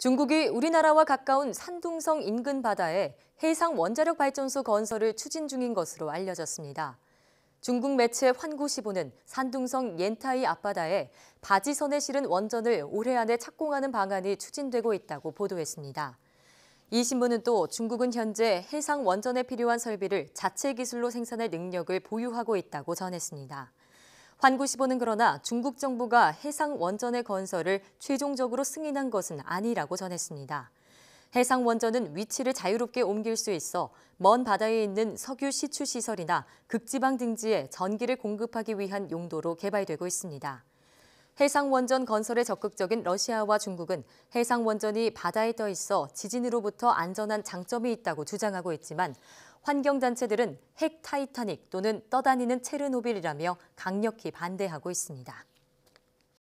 중국이 우리나라와 가까운 산둥성 인근 바다에 해상 원자력 발전소 건설을 추진 중인 것으로 알려졌습니다. 중국 매체 환구시보는 산둥성 옌타이 앞바다에 바지선에 실은 원전을 올해 안에 착공하는 방안이 추진되고 있다고 보도했습니다. 이 신문은 또 중국은 현재 해상 원전에 필요한 설비를 자체 기술로 생산할 능력을 보유하고 있다고 전했습니다. 환구시보는 그러나 중국 정부가 해상 원전의 건설을 최종적으로 승인한 것은 아니라고 전했습니다. 해상 원전은 위치를 자유롭게 옮길 수 있어 먼 바다에 있는 석유 시추 시설이나 극지방 등지에 전기를 공급하기 위한 용도로 개발되고 있습니다. 해상 원전 건설에 적극적인 러시아와 중국은 해상 원전이 바다에 떠 있어 지진으로부터 안전한 장점이 있다고 주장하고 있지만 환경단체들은 핵 타이타닉 또는 떠다니는 체르노빌이라며 강력히 반대하고 있습니다.